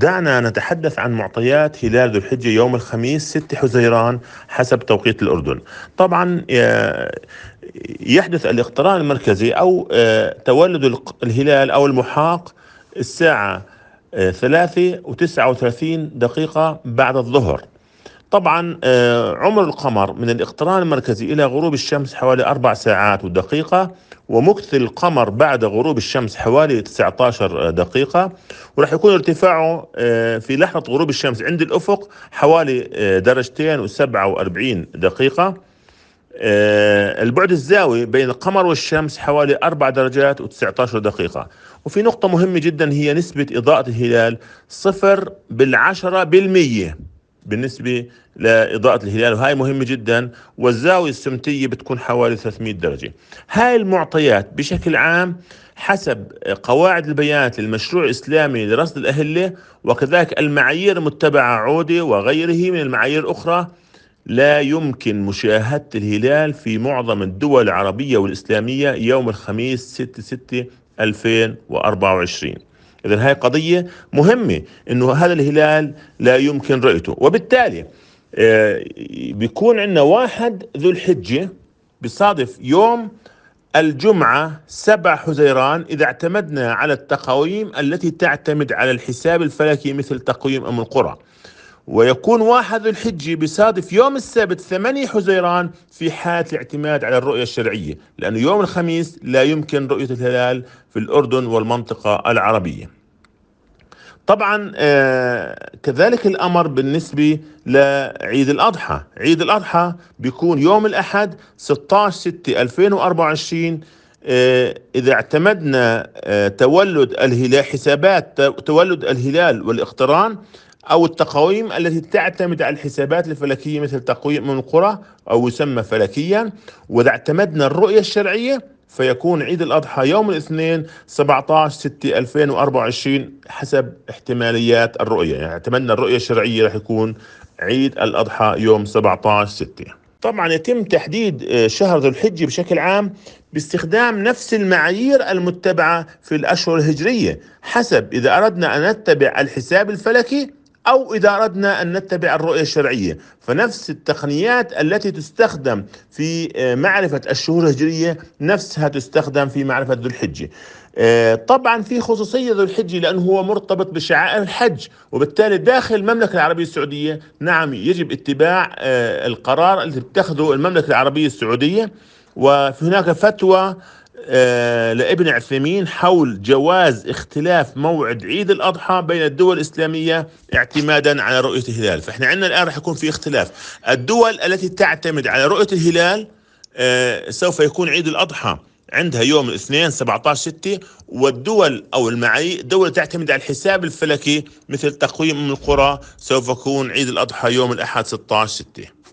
دعنا نتحدث عن معطيات هلال ذو الحجة يوم الخميس 6 حزيران حسب توقيت الأردن طبعا آه، يحدث الاقتران المركزي أو آه، تولد الهلال أو المحاق الساعة 3 آه، و39 دقيقة بعد الظهر طبعا آه، عمر القمر من الاقتران المركزي إلى غروب الشمس حوالي أربع ساعات ودقيقة ومكث القمر بعد غروب الشمس حوالي 19 دقيقة وراح يكون ارتفاعه آه، في لحظة غروب الشمس عند الأفق حوالي آه، درجتين و47 دقيقة البعد الزاوي بين القمر والشمس حوالي 4 درجات و19 دقيقة وفي نقطة مهمة جدا هي نسبة إضاءة الهلال صفر بالعشرة بالمية بالنسبة لإضاءة الهلال وهي مهمة جدا والزاوية السمتية بتكون حوالي 300 درجة هاي المعطيات بشكل عام حسب قواعد البيانات للمشروع الإسلامي لرصد الأهلة وكذلك المعايير المتبعة عودة وغيره من المعايير الأخرى لا يمكن مشاهدة الهلال في معظم الدول العربية والإسلامية يوم الخميس 6 6 2024 اذا هاي قضيه مهمه انه هذا الهلال لا يمكن رؤيته وبالتالي آه، بيكون عندنا واحد ذو الحجه بصادف يوم الجمعة 7 حزيران إذا اعتمدنا على التقويم التي تعتمد على الحساب الفلكي مثل تقويم أم القرى ويكون واحد الحجي بيصادف يوم السبت 8 حزيران في حالة الاعتماد على الرؤية الشرعية لأنه يوم الخميس لا يمكن رؤية الهلال في الأردن والمنطقة العربية طبعا آه، كذلك الأمر بالنسبة لعيد الأضحى عيد الأضحى بيكون يوم الأحد 16 6 2024 إذا اعتمدنا آه، تولد الهلال حسابات تولد الهلال والاقتران أو التقاويم التي تعتمد على الحسابات الفلكية مثل تقويم القرى أو يسمى فلكيا وإذا اعتمدنا الرؤية الشرعية فيكون عيد الأضحى يوم الاثنين 17 6 2024 حسب احتماليات الرؤية يعني اعتمدنا الرؤية الشرعية رح يكون عيد الأضحى يوم 17 6 طبعا يتم تحديد آه، شهر ذو الحجة بشكل عام باستخدام نفس المعايير المتبعة في الأشهر الهجرية حسب إذا أردنا أن نتبع الحساب الفلكي أو إذا أردنا أن نتبع الرؤية الشرعية فنفس التقنيات التي تستخدم في آه، معرفة الشهور الهجرية نفسها تستخدم في معرفة ذو الحجة آه، طبعا في خصوصية ذو الحجة لأنه هو مرتبط بشعائر الحج وبالتالي داخل المملكة العربية السعودية نعم يجب اتباع آه، القرار الذي تتخذه المملكة العربية السعودية وفي هناك فتوى آه، لابن عثيمين حول جواز اختلاف موعد عيد الاضحى بين الدول الاسلاميه اعتمادا على رؤيه الهلال، فاحنا عندنا الان راح يكون في اختلاف، الدول التي تعتمد على رؤيه الهلال آه، سوف يكون عيد الاضحى عندها يوم الاثنين 17 6 والدول او المعايير دول تعتمد على الحساب الفلكي مثل تقويم القرى سوف يكون عيد الاضحى يوم الاحد 16 6